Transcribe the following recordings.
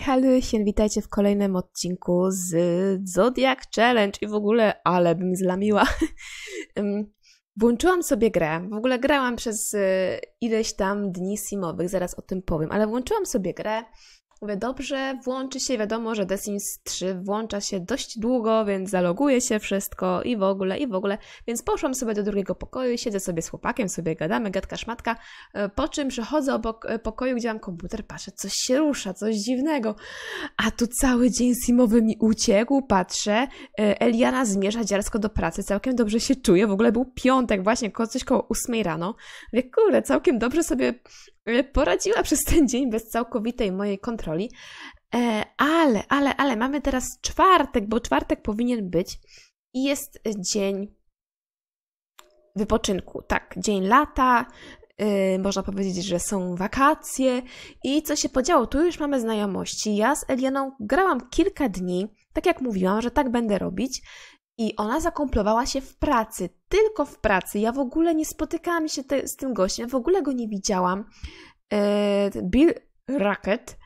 Hej, się witajcie w kolejnym odcinku z Zodiac Challenge i w ogóle, ale bym zlamiła. Włączyłam sobie grę, w ogóle grałam przez e, ileś tam dni simowych, zaraz o tym powiem, ale włączyłam sobie grę Mówię, dobrze, włączy się, wiadomo, że The Sims 3 włącza się dość długo, więc zaloguje się wszystko i w ogóle, i w ogóle. Więc poszłam sobie do drugiego pokoju siedzę sobie z chłopakiem, sobie gadamy, gadka szmatka, e, po czym przechodzę obok e, pokoju, gdzie mam komputer, patrzę, coś się rusza, coś dziwnego. A tu cały dzień Simowy mi uciekł, patrzę, e, Eliana zmierza dziarsko do pracy, całkiem dobrze się czuje, w ogóle był piątek właśnie, coś koło ósmej rano. Mówię, kurde, całkiem dobrze sobie E, poradziła przez ten dzień bez całkowitej mojej kontroli. E, ale, ale, ale mamy teraz czwartek, bo czwartek powinien być i jest dzień wypoczynku. Tak, dzień lata, Yy, można powiedzieć, że są wakacje i co się podziało, tu już mamy znajomości. Ja z Elianą grałam kilka dni, tak jak mówiłam, że tak będę robić i ona zakomplowała się w pracy, tylko w pracy. Ja w ogóle nie spotykałam się te, z tym gościem, w ogóle go nie widziałam. E, Bill Racket,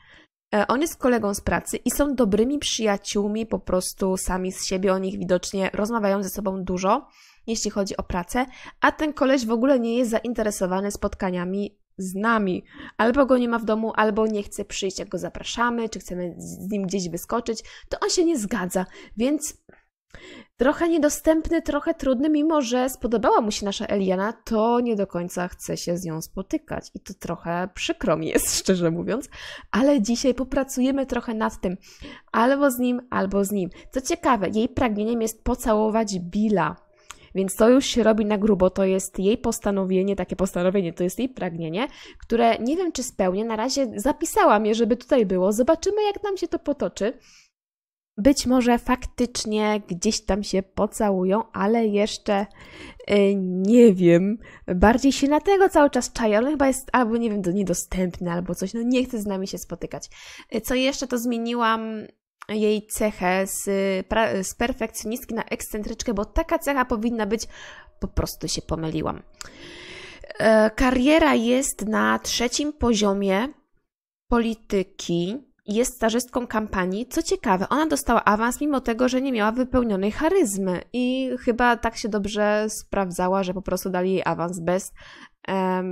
e, on jest kolegą z pracy i są dobrymi przyjaciółmi, po prostu sami z siebie o nich widocznie rozmawiają ze sobą dużo, jeśli chodzi o pracę, a ten koleś w ogóle nie jest zainteresowany spotkaniami z nami. Albo go nie ma w domu, albo nie chce przyjść, jak go zapraszamy, czy chcemy z nim gdzieś wyskoczyć, to on się nie zgadza, więc Trochę niedostępny, trochę trudny, mimo że spodobała mu się nasza Eliana, to nie do końca chce się z nią spotykać. I to trochę przykro mi jest, szczerze mówiąc, ale dzisiaj popracujemy trochę nad tym. Albo z nim, albo z nim. Co ciekawe, jej pragnieniem jest pocałować Billa. Więc to już się robi na grubo, to jest jej postanowienie, takie postanowienie, to jest jej pragnienie, które nie wiem czy spełnię, na razie zapisałam je, żeby tutaj było. Zobaczymy jak nam się to potoczy. Być może faktycznie gdzieś tam się pocałują, ale jeszcze y, nie wiem. Bardziej się na tego cały czas czają. On chyba jest albo, nie wiem, niedostępny, albo coś. No nie chce z nami się spotykać. Y, co jeszcze, to zmieniłam jej cechę z, y, z perfekcjonistki na ekscentryczkę, bo taka cecha powinna być. Po prostu się pomyliłam. Kariera jest na trzecim poziomie polityki jest starzystką kampanii. Co ciekawe, ona dostała awans mimo tego, że nie miała wypełnionej charyzmy i chyba tak się dobrze sprawdzała, że po prostu dali jej awans bez,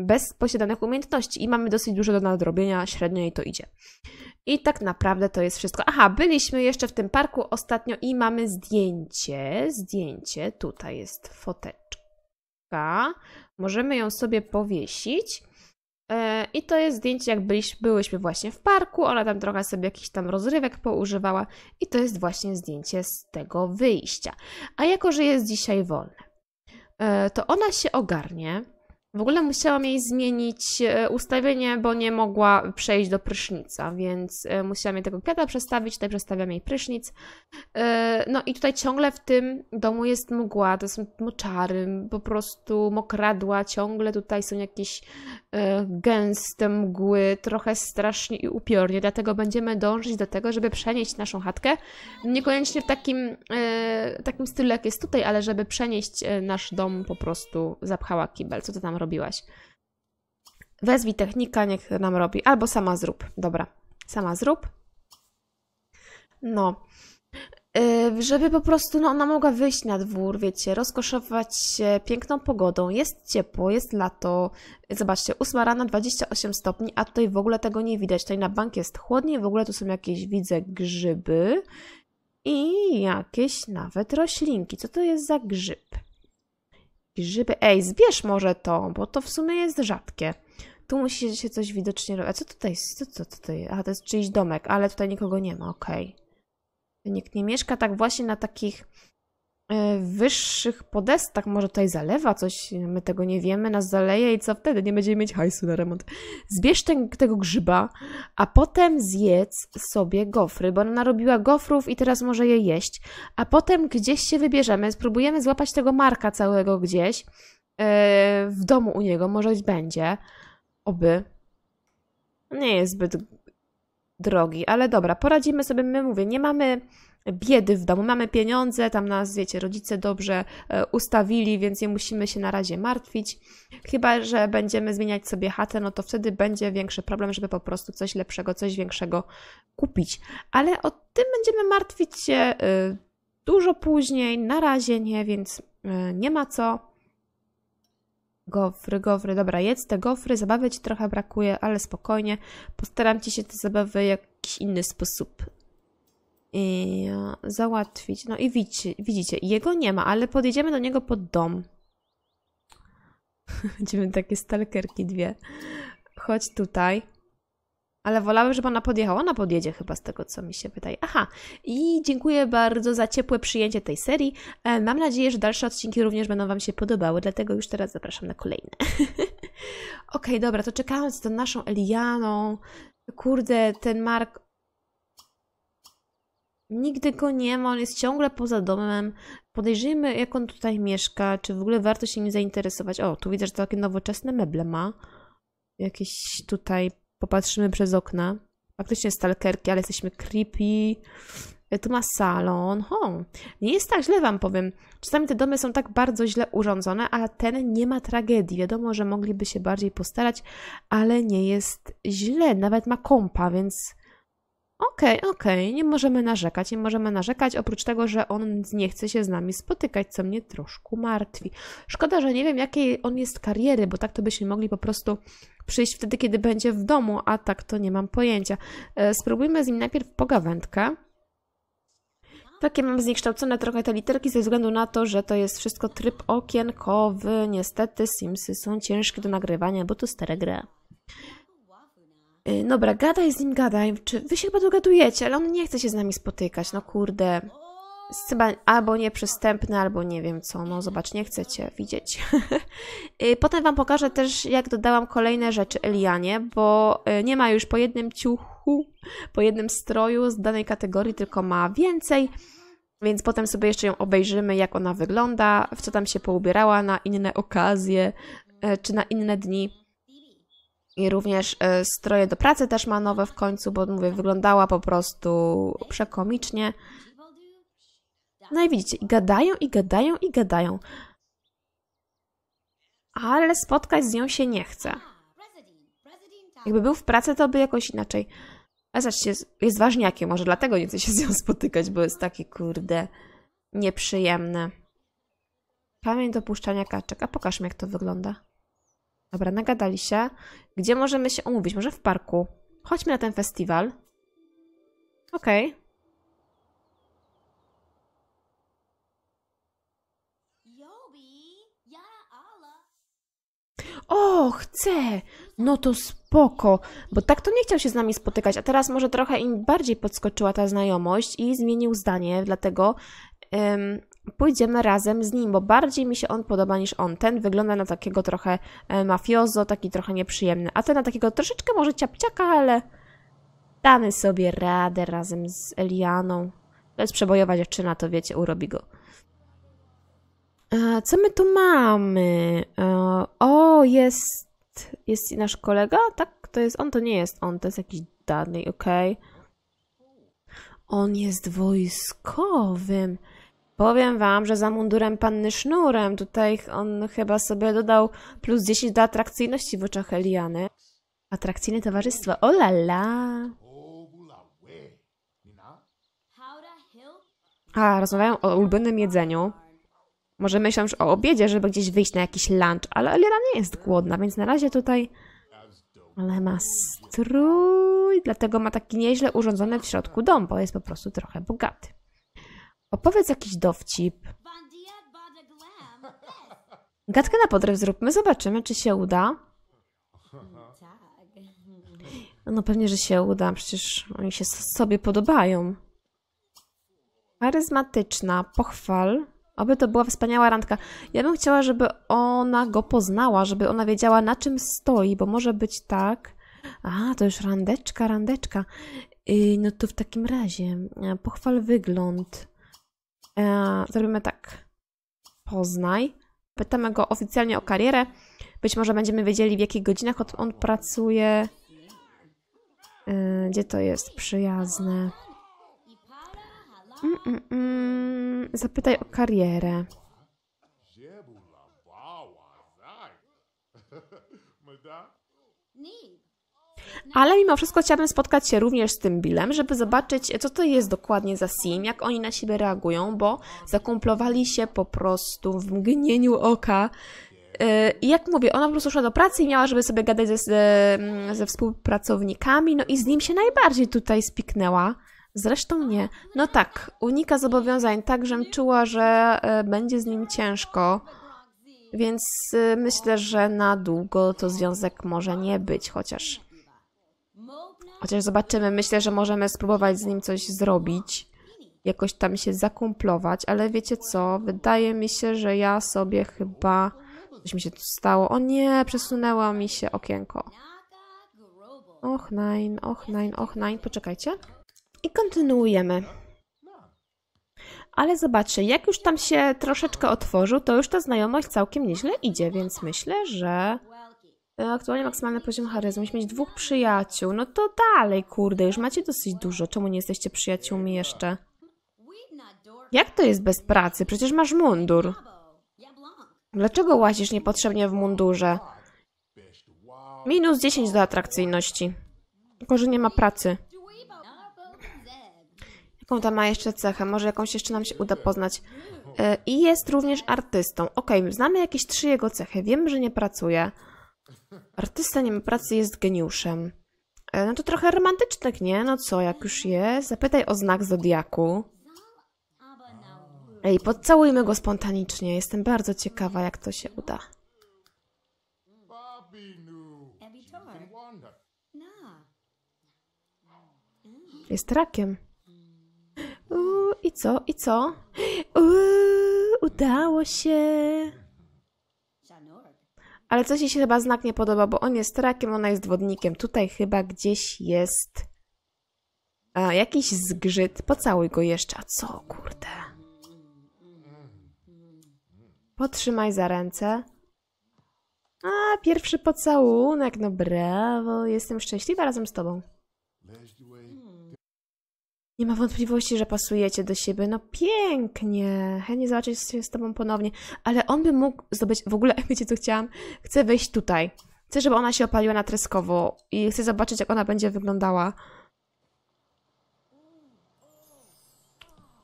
bez posiadanych umiejętności i mamy dosyć dużo do nadrobienia, średnio jej to idzie. I tak naprawdę to jest wszystko. Aha, byliśmy jeszcze w tym parku ostatnio i mamy zdjęcie. Zdjęcie, tutaj jest foteczka. Możemy ją sobie powiesić. E, I to jest zdjęcie, jak byliśmy, byłyśmy właśnie w parku. Ona tam trochę sobie jakiś tam rozrywek poużywała, i to jest właśnie zdjęcie z tego wyjścia. A jako, że jest dzisiaj wolne, e, to ona się ogarnie w ogóle musiałam jej zmienić e, ustawienie, bo nie mogła przejść do prysznica, więc e, musiałam jej tego kwiata przestawić, tutaj przestawiam jej prysznic. E, no i tutaj ciągle w tym domu jest mgła, to są moczary, po prostu mokradła, ciągle tutaj są jakieś gęste mgły, trochę strasznie i upiornie, dlatego będziemy dążyć do tego, żeby przenieść naszą chatkę, niekoniecznie w takim, takim stylu jak jest tutaj, ale żeby przenieść nasz dom po prostu zapchała kibel, co to tam robi robiłaś. Wezwij technika, niech nam robi. Albo sama zrób. Dobra, sama zrób. No. Yy, żeby po prostu no, ona mogła wyjść na dwór, wiecie, rozkoszować się piękną pogodą. Jest ciepło, jest lato. Zobaczcie, 8 rano, 28 stopni, a tutaj w ogóle tego nie widać. Tutaj na bank jest chłodniej, w ogóle tu są jakieś, widzę, grzyby i jakieś nawet roślinki. Co to jest za grzyb? I żyby. Ej, zbierz może to, bo to w sumie jest rzadkie. Tu musi się coś widocznie robić. A co tutaj? Co, co tutaj? A to jest czyjś domek, ale tutaj nikogo nie ma, okej. Okay. Nikt nie mieszka. Tak właśnie na takich E, wyższych podestach, może tutaj zalewa coś, my tego nie wiemy, nas zaleje i co wtedy? Nie będziemy mieć hajsu na remont. Zbierz ten, tego grzyba, a potem zjedz sobie gofry, bo ona narobiła gofrów i teraz może je jeść. A potem gdzieś się wybierzemy, spróbujemy złapać tego Marka całego gdzieś, yy, w domu u niego, może będzie, oby. Nie jest zbyt drogi, ale dobra, poradzimy sobie, my mówię, nie mamy biedy w domu. Mamy pieniądze, tam nas, wiecie, rodzice dobrze e, ustawili, więc nie musimy się na razie martwić. Chyba, że będziemy zmieniać sobie chatę, no to wtedy będzie większy problem, żeby po prostu coś lepszego, coś większego kupić. Ale o tym będziemy martwić się e, dużo później, na razie nie, więc e, nie ma co. Gofry, gofry, dobra, jedz te gofry, zabawy Ci trochę brakuje, ale spokojnie, postaram Ci się te zabawy w jakiś inny sposób i e, załatwić. No i widzicie, widzicie, jego nie ma, ale podjedziemy do niego pod dom. Będziemy takie stalkerki dwie. Chodź tutaj. Ale wolałabym, żeby ona podjechała. Ona podjedzie chyba z tego, co mi się wydaje. Aha, i dziękuję bardzo za ciepłe przyjęcie tej serii. E, mam nadzieję, że dalsze odcinki również będą Wam się podobały, dlatego już teraz zapraszam na kolejne. Okej, okay, dobra, to czekając z tą naszą Elianą. Kurde, ten Mark Nigdy go nie ma, on jest ciągle poza domem. Podejrzyjmy, jak on tutaj mieszka, czy w ogóle warto się nim zainteresować. O, tu widzę, że takie nowoczesne meble ma. Jakieś tutaj, popatrzymy przez okna. Faktycznie stalkerki, ale jesteśmy creepy. E, tu ma salon. Ho, nie jest tak źle, wam powiem. Czasami te domy są tak bardzo źle urządzone, a ten nie ma tragedii. Wiadomo, że mogliby się bardziej postarać, ale nie jest źle. Nawet ma kompa, więc Okej, okay, okej, okay. nie możemy narzekać, nie możemy narzekać, oprócz tego, że on nie chce się z nami spotykać, co mnie troszkę martwi. Szkoda, że nie wiem, jakiej on jest kariery, bo tak to byśmy mogli po prostu przyjść wtedy, kiedy będzie w domu, a tak to nie mam pojęcia. E, spróbujmy z nim najpierw pogawędkę. Takie mam zniekształcone trochę te literki ze względu na to, że to jest wszystko tryb okienkowy. Niestety Simsy są ciężkie do nagrywania, bo to stare grę. Y, dobra, gadaj z nim, gadaj. Czy wy się chyba dogadujecie, ale on nie chce się z nami spotykać, no kurde. Jest chyba albo nieprzystępny, albo nie wiem co, no zobacz, nie chcecie widzieć. Y, potem wam pokażę też, jak dodałam kolejne rzeczy Elianie, bo y, nie ma już po jednym ciuchu, po jednym stroju z danej kategorii, tylko ma więcej. Więc potem sobie jeszcze ją obejrzymy, jak ona wygląda, w co tam się poubierała na inne okazje, czy na inne dni. I również e, stroje do pracy też ma nowe w końcu, bo mówię, wyglądała po prostu przekomicznie. No i widzicie, gadają, i gadają, i gadają. Ale spotkać z nią się nie chce. Jakby był w pracy, to by jakoś inaczej. A zobaczcie, jest ważniakiem, może dlatego nie chce się z nią spotykać, bo jest taki kurde nieprzyjemny. Pamięć do puszczania kaczek. A pokaż mi, jak to wygląda. Dobra, nagadali się. Gdzie możemy się omówić? Może w parku? Chodźmy na ten festiwal. Okej. Okay. O, chcę! No to spoko, bo tak to nie chciał się z nami spotykać, a teraz może trochę im bardziej podskoczyła ta znajomość i zmienił zdanie, dlatego um, pójdziemy razem z nim, bo bardziej mi się on podoba niż on. Ten wygląda na takiego trochę e, mafiozo, taki trochę nieprzyjemny, a ten na takiego troszeczkę może ciapciaka, ale damy sobie radę razem z Elianą. To jest przebojowa dziewczyna, to wiecie, urobi go. E, co my tu mamy? E, o, jest, jest nasz kolega? Tak, to jest on, to nie jest on, to jest jakiś dany, okej. Okay. On jest wojskowym. Powiem wam, że za mundurem panny sznurem tutaj on chyba sobie dodał plus 10 do atrakcyjności w oczach Eliany. Atrakcyjne towarzystwo, o la la. A, rozmawiają o ulubionym jedzeniu. Może myślą już o obiedzie, żeby gdzieś wyjść na jakiś lunch, ale Eliana nie jest głodna, więc na razie tutaj... Ale ma strój, dlatego ma taki nieźle urządzony w środku dom, bo jest po prostu trochę bogaty. Opowiedz jakiś dowcip. Gadkę na podryw zróbmy, zobaczymy, czy się uda. No pewnie, że się uda, przecież oni się sobie podobają. Charyzmatyczna, pochwal. Aby to była wspaniała randka. Ja bym chciała, żeby ona go poznała, żeby ona wiedziała, na czym stoi, bo może być tak. A, to już randeczka, randeczka. Yy, no to w takim razie e, pochwal wygląd. E, zrobimy tak. Poznaj. Pytamy go oficjalnie o karierę. Być może będziemy wiedzieli, w jakich godzinach on pracuje. E, gdzie to jest przyjazne? Mm, mm, mm. Zapytaj o karierę. Nie. Ale mimo wszystko chciałabym spotkać się również z tym Billem, żeby zobaczyć, co to jest dokładnie za sim, jak oni na siebie reagują, bo zakumplowali się po prostu w mgnieniu oka. Y, I jak mówię, ona po prostu szła do pracy i miała, żeby sobie gadać ze, mm, ze współpracownikami, no i z nim się najbardziej tutaj spiknęła. Zresztą nie. No tak, unika zobowiązań, tak, żem czuła, że y, będzie z nim ciężko. Więc y, myślę, że na długo to związek może nie być, chociaż Chociaż zobaczymy, myślę, że możemy spróbować z nim coś zrobić. Jakoś tam się zakumplować, ale wiecie co? Wydaje mi się, że ja sobie chyba... Coś mi się tu stało. O nie, przesunęło mi się okienko. Och nein, och nein, och nein. Poczekajcie. I kontynuujemy. Ale zobaczcie, jak już tam się troszeczkę otworzył, to już ta znajomość całkiem nieźle idzie, więc myślę, że E, aktualnie maksymalny poziom charyzmu. Musisz mieć dwóch przyjaciół. No to dalej, kurde, już macie dosyć dużo. Czemu nie jesteście przyjaciółmi jeszcze? Jak to jest bez pracy? Przecież masz mundur. Dlaczego łazisz niepotrzebnie w mundurze? Minus 10 do atrakcyjności. Tylko, że nie ma pracy. Jaką tam ma jeszcze cechę? Może jakąś jeszcze nam się uda poznać. E, I jest również artystą. Ok, znamy jakieś trzy jego cechy. Wiemy, że nie pracuje. Artysta nie ma pracy, jest geniuszem. E, no to trochę romantyczne, nie? No co, jak już jest? Zapytaj o znak Zodiaku. Ej, podcałujmy go spontanicznie. Jestem bardzo ciekawa, jak to się uda. Jest rakiem. Uuu, i co? I co? Uuu, udało się. Ale coś jej się chyba znak nie podoba, bo on jest rakiem, ona jest wodnikiem. Tutaj chyba gdzieś jest a, e, jakiś zgrzyt. Pocałuj go jeszcze. A co, kurde? Potrzymaj za ręce. A, pierwszy pocałunek. No brawo. Jestem szczęśliwa razem z tobą. Nie ma wątpliwości, że pasujecie do siebie. No pięknie. Chętnie zobaczę się z tobą ponownie. Ale on by mógł zdobyć... W ogóle, wiecie co chciałam? Chcę wejść tutaj. Chcę, żeby ona się opaliła na treskowo. I chcę zobaczyć, jak ona będzie wyglądała.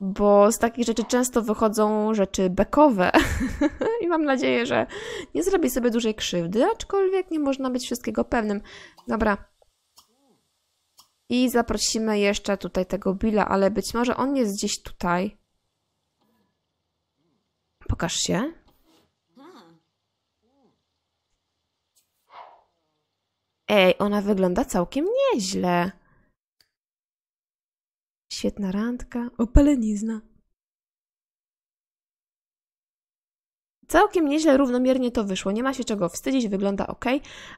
Bo z takich rzeczy często wychodzą rzeczy bekowe. I mam nadzieję, że nie zrobi sobie dużej krzywdy. Aczkolwiek nie można być wszystkiego pewnym. Dobra, i zaprosimy jeszcze tutaj tego Billa, ale być może on jest gdzieś tutaj. Pokaż się. Ej, ona wygląda całkiem nieźle. Świetna randka. Opalenizna. Całkiem nieźle, równomiernie to wyszło. Nie ma się czego wstydzić, wygląda ok,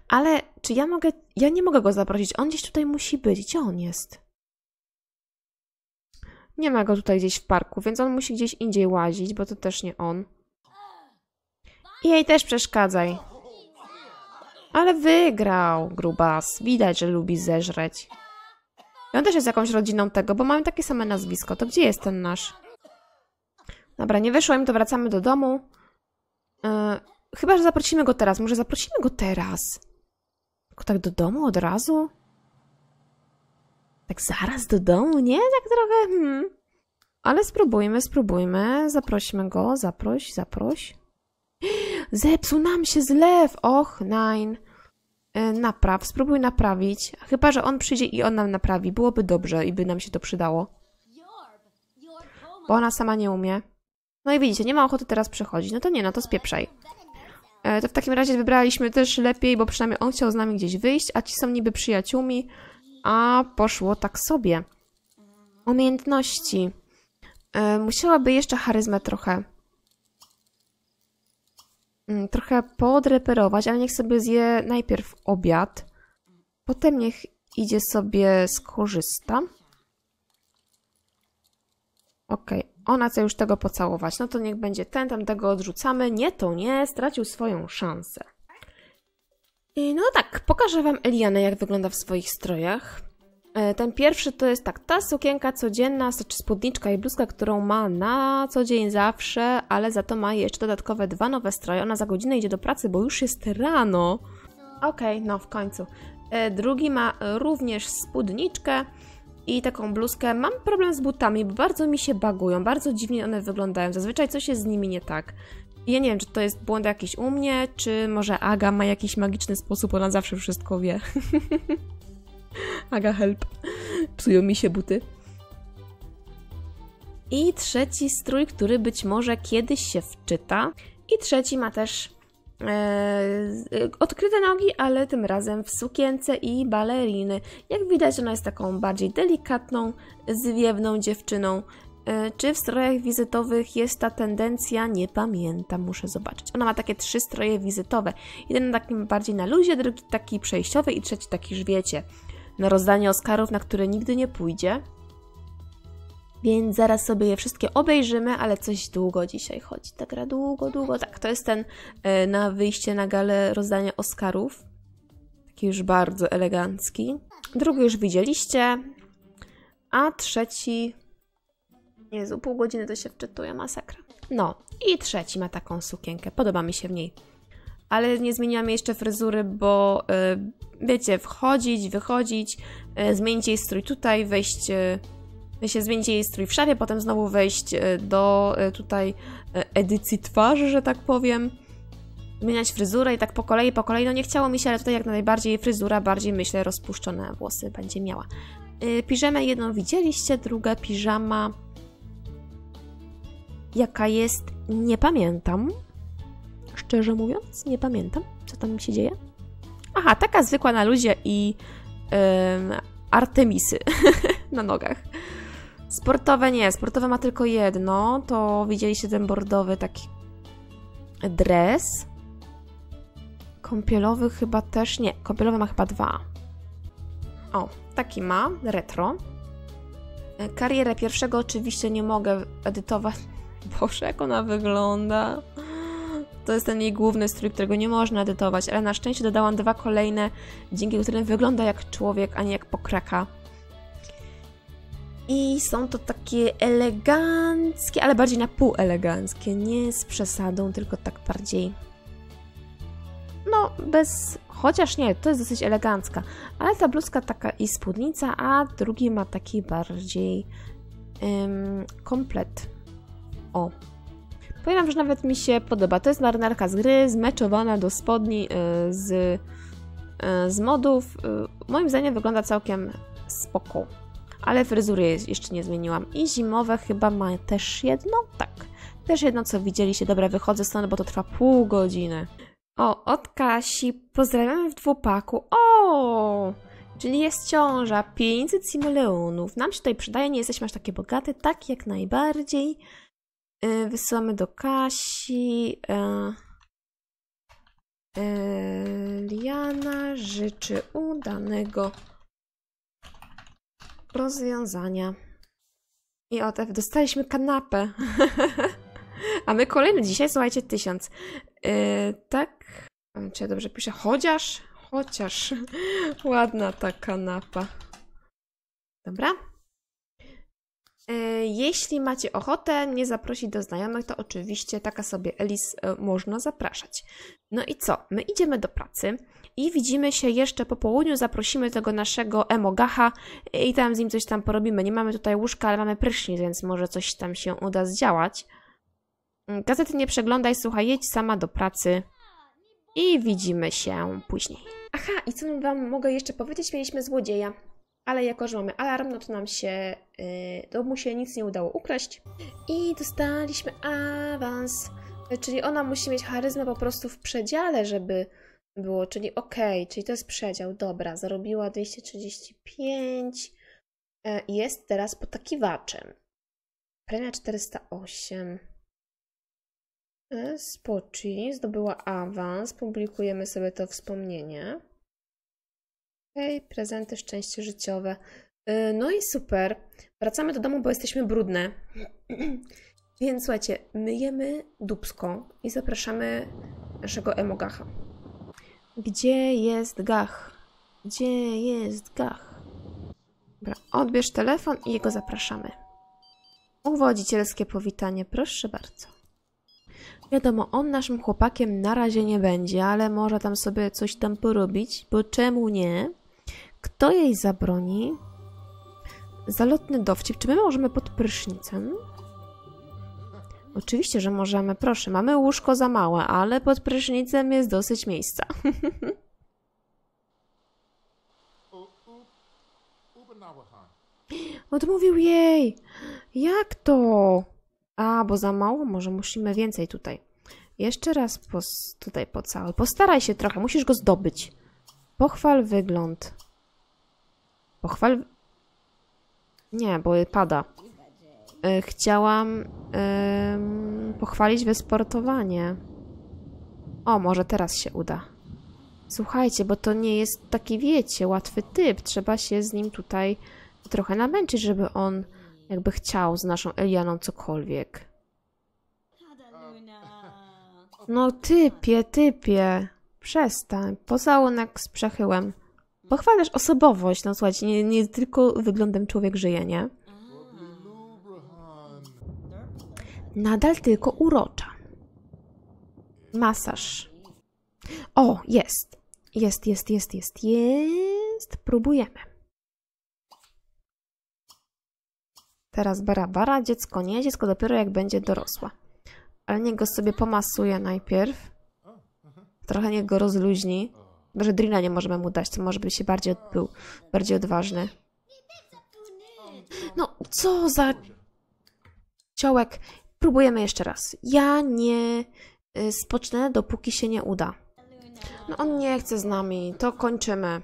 ale czy ja mogę. Ja nie mogę go zaprosić. On gdzieś tutaj musi być. Gdzie on jest? Nie ma go tutaj gdzieś w parku, więc on musi gdzieś indziej łazić, bo to też nie on. I jej też przeszkadzaj. Ale wygrał, grubas. Widać, że lubi zeżreć. I on też jest jakąś rodziną tego, bo mamy takie same nazwisko. To gdzie jest ten nasz? Dobra, nie wyszło im, to wracamy do domu. E, chyba, że zaprosimy go teraz. Może zaprosimy go teraz? Tylko tak do domu od razu? Tak zaraz do domu, nie? Tak trochę... Hmm. Ale spróbujmy, spróbujmy. Zaprośmy go. Zaproś, zaproś. Zepsuł nam się zlew! Och, nine. Napraw, spróbuj naprawić. Chyba, że on przyjdzie i on nam naprawi. Byłoby dobrze i by nam się to przydało. Bo ona sama nie umie. No i widzicie, nie ma ochoty teraz przychodzić. No to nie, no to spieprzaj. E, to w takim razie wybraliśmy też lepiej, bo przynajmniej on chciał z nami gdzieś wyjść, a ci są niby przyjaciółmi, a poszło tak sobie. Umiejętności. E, musiałaby jeszcze charyzmę trochę mm, trochę podreperować, ale niech sobie zje najpierw obiad, potem niech idzie sobie skorzysta. Okej, okay ona chce już tego pocałować. No to niech będzie ten, tamtego odrzucamy. Nie, to nie, stracił swoją szansę. I no tak, pokażę Wam Elianę, jak wygląda w swoich strojach. E, ten pierwszy to jest tak, ta sukienka codzienna, czy spódniczka i bluzka, którą ma na co dzień zawsze, ale za to ma jeszcze dodatkowe dwa nowe stroje. Ona za godzinę idzie do pracy, bo już jest rano. Okej, okay, no w końcu. E, drugi ma również spódniczkę, i taką bluzkę. Mam problem z butami, bo bardzo mi się bagują, bardzo dziwnie one wyglądają. Zazwyczaj coś jest z nimi nie tak. Ja nie wiem, czy to jest błąd jakiś u mnie, czy może Aga ma jakiś magiczny sposób, ona zawsze wszystko wie. Aga help. Psują mi się buty. I trzeci strój, który być może kiedyś się wczyta. I trzeci ma też E, odkryte nogi, ale tym razem w sukience i baleriny. Jak widać, ona jest taką bardziej delikatną, zwiewną dziewczyną. E, czy w strojach wizytowych jest ta tendencja? Nie pamiętam, muszę zobaczyć. Ona ma takie trzy stroje wizytowe. Jeden taki bardziej na luzie, drugi taki przejściowy i trzeci taki, już wiecie, na rozdanie Oscarów, na które nigdy nie pójdzie więc zaraz sobie je wszystkie obejrzymy, ale coś długo dzisiaj chodzi. Tak gra długo, długo. Tak, to jest ten e, na wyjście na galę rozdania Oscarów. Taki już bardzo elegancki. Drugi już widzieliście, a trzeci... Jezu, pół godziny to się wczytuje, masakra. No, i trzeci ma taką sukienkę, podoba mi się w niej. Ale nie zmieniłam jeszcze fryzury, bo yy, wiecie, wchodzić, wychodzić, e, zmienić jej strój tutaj, wejść się zmienić jej strój w szafie, potem znowu wejść e, do e, tutaj e, edycji twarzy, że tak powiem. Zmieniać fryzurę i tak po kolei, po kolei. No nie chciało mi się, ale tutaj jak najbardziej fryzura, bardziej myślę rozpuszczone włosy będzie miała. Piżamę jedną widzieliście, druga piżama jaka jest, nie pamiętam. Szczerze mówiąc, nie pamiętam, co tam się dzieje. Aha, taka zwykła na ludzie i yy, Artemisy na nogach. Sportowe nie, sportowe ma tylko jedno. To widzieliście ten bordowy taki dres. Kąpielowy chyba też nie. Kąpielowy ma chyba dwa. O, taki ma, retro. Karierę pierwszego oczywiście nie mogę edytować. Boże, jak ona wygląda. To jest ten jej główny strój, którego nie można edytować, ale na szczęście dodałam dwa kolejne, dzięki którym wygląda jak człowiek, a nie jak pokraka. I są to takie eleganckie, ale bardziej na pół eleganckie, nie z przesadą, tylko tak bardziej no bez, chociaż nie, to jest dosyć elegancka, ale ta bluzka taka i spódnica, a drugi ma taki bardziej ym, komplet. O. Powiem, że nawet mi się podoba. To jest marynarka z gry, zmeczowana do spodni yy, z, yy, z modów. Yy, moim zdaniem wygląda całkiem spoko ale fryzury jeszcze nie zmieniłam. I zimowe chyba ma też jedno? Tak. Też jedno, co widzieliście. Dobra, wychodzę stąd, bo to trwa pół godziny. O, od Kasi. Pozdrawiamy w dwupaku. O! Czyli jest ciąża. 500 simoleonów. Nam się tutaj przydaje, nie jesteśmy aż takie bogate. Tak, jak najbardziej. Yy, wysyłamy do Kasi. Yy. Liana życzy udanego rozwiązania. I oto dostaliśmy kanapę. A my kolejny dzisiaj, słuchajcie, tysiąc. Yy, tak? Czy ja dobrze piszę? Chociaż? Chociaż. Ładna ta kanapa. Dobra. Y, jeśli macie ochotę mnie zaprosić do znajomych, to oczywiście taka sobie Elis y, można zapraszać. No i co? My idziemy do pracy i widzimy się jeszcze po południu, zaprosimy tego naszego emogacha i tam z nim coś tam porobimy. Nie mamy tutaj łóżka, ale mamy prysznic, więc może coś tam się uda zdziałać. Mm, Gazety nie przeglądaj, słuchaj, jedź sama do pracy i widzimy się później. Aha, i co wam mogę jeszcze powiedzieć? Mieliśmy złodzieja, ale jako, że mamy alarm, no to nam się, yy, to mu się nic nie udało ukraść. I dostaliśmy awans, czyli ona musi mieć charyzmę po prostu w przedziale, żeby było, czyli ok, czyli to jest przedział, dobra, zarobiła 235, e, jest teraz potakiwaczem. Premia 408. E, Spoci, zdobyła awans, publikujemy sobie to wspomnienie. Ok, prezenty, szczęście życiowe. E, no i super, wracamy do domu, bo jesteśmy brudne. Więc słuchajcie, myjemy dubsko i zapraszamy naszego emogacha. Gdzie jest Gach? Gdzie jest Gach? Dobra, odbierz telefon i jego zapraszamy. Uwodzicielskie powitanie, proszę bardzo. Wiadomo, on naszym chłopakiem na razie nie będzie, ale może tam sobie coś tam porobić, bo czemu nie? Kto jej zabroni? Zalotny dowcip. Czy my możemy pod prysznicem? Oczywiście, że możemy. Proszę, mamy łóżko za małe, ale pod prysznicem jest dosyć miejsca. Odmówił jej! Jak to? A, bo za mało? Może musimy więcej tutaj. Jeszcze raz pos tutaj pocałuj. Postaraj się trochę, musisz go zdobyć. Pochwal wygląd. Pochwal... Nie, bo pada. E, chciałam pochwalić wysportowanie. O, może teraz się uda. Słuchajcie, bo to nie jest taki, wiecie, łatwy typ. Trzeba się z nim tutaj trochę namęczyć, żeby on jakby chciał z naszą Elianą cokolwiek. No typie, typie. Przestań. Pozałonek z przechyłem. Pochwalasz osobowość, no słuchajcie, nie, nie tylko wyglądem człowiek żyje, nie? Nadal tylko urocza. Masaż. O, jest. Jest, jest, jest, jest, jest. Próbujemy. Teraz barabara, dziecko nie, dziecko dopiero jak będzie dorosła. Ale niech go sobie pomasuje najpierw. Trochę niech go rozluźni. Może drina nie możemy mu dać, to może by się bardziej był bardziej odważny. No, co za... Ciołek, Próbujemy jeszcze raz. Ja nie y, spocznę, dopóki się nie uda. No on nie chce z nami, to kończymy.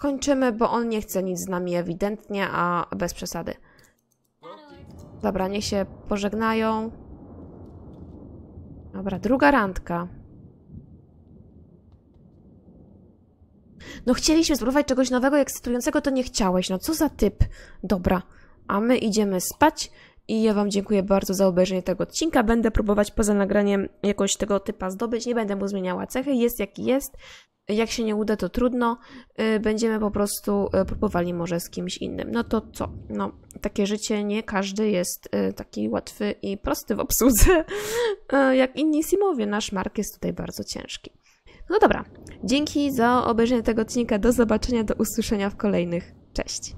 Kończymy, bo on nie chce nic z nami ewidentnie, a bez przesady. Dobra, niech się pożegnają. Dobra, druga randka. No chcieliśmy spróbować czegoś nowego, ekscytującego, to nie chciałeś. No co za typ. Dobra, a my idziemy spać. I ja Wam dziękuję bardzo za obejrzenie tego odcinka. Będę próbować poza nagraniem jakoś tego typa zdobyć. Nie będę mu zmieniała cechy. Jest jaki jest. Jak się nie uda, to trudno. Y, będziemy po prostu y, próbowali może z kimś innym. No to co? No, takie życie nie każdy jest y, taki łatwy i prosty w obsłudze, jak inni simowie. Nasz Mark jest tutaj bardzo ciężki. No dobra, dzięki za obejrzenie tego odcinka. Do zobaczenia, do usłyszenia w kolejnych. Cześć!